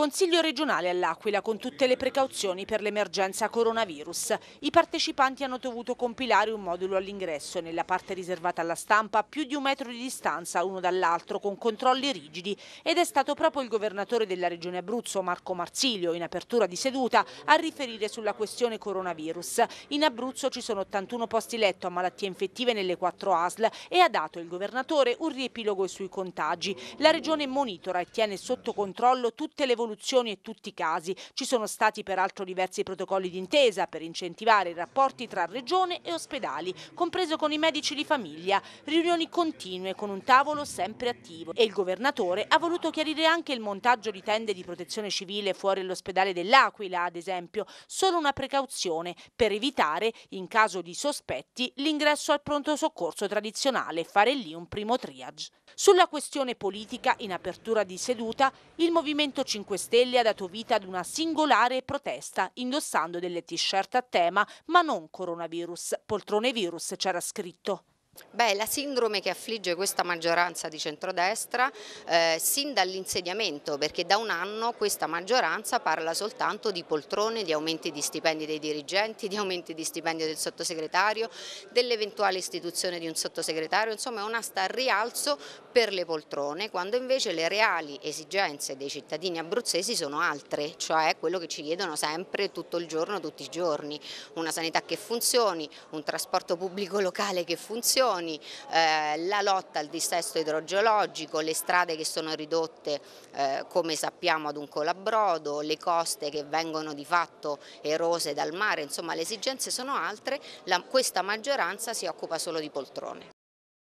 Consiglio regionale all'Aquila con tutte le precauzioni per l'emergenza coronavirus. I partecipanti hanno dovuto compilare un modulo all'ingresso nella parte riservata alla stampa a più di un metro di distanza uno dall'altro con controlli rigidi ed è stato proprio il governatore della regione Abruzzo Marco Marsilio in apertura di seduta a riferire sulla questione coronavirus. In Abruzzo ci sono 81 posti letto a malattie infettive nelle 4 ASL e ha dato il governatore un riepilogo sui contagi. La regione monitora e tiene sotto controllo tutte le volume soluzioni e tutti i casi. Ci sono stati peraltro diversi protocolli d'intesa per incentivare i rapporti tra regione e ospedali, compreso con i medici di famiglia, riunioni continue con un tavolo sempre attivo e il governatore ha voluto chiarire anche il montaggio di tende di protezione civile fuori l'ospedale dell'Aquila, ad esempio, solo una precauzione per evitare, in caso di sospetti, l'ingresso al pronto soccorso tradizionale e fare lì un primo triage. Sulla questione politica, in apertura di seduta, il Movimento 5 5 Stelle ha dato vita ad una singolare protesta indossando delle t-shirt a tema ma non coronavirus, poltrone virus c'era scritto. Beh, la sindrome che affligge questa maggioranza di centrodestra eh, sin dall'insediamento, perché da un anno questa maggioranza parla soltanto di poltrone, di aumenti di stipendi dei dirigenti, di aumenti di stipendi del sottosegretario, dell'eventuale istituzione di un sottosegretario, insomma è un'asta a rialzo per le poltrone, quando invece le reali esigenze dei cittadini abruzzesi sono altre, cioè quello che ci chiedono sempre tutto il giorno, tutti i giorni, una sanità che funzioni, un trasporto pubblico locale che funzioni, soluzioni, eh, la lotta al dissesto idrogeologico, le strade che sono ridotte eh, come sappiamo ad un colabrodo, le coste che vengono di fatto erose dal mare, insomma le esigenze sono altre, la, questa maggioranza si occupa solo di poltrone.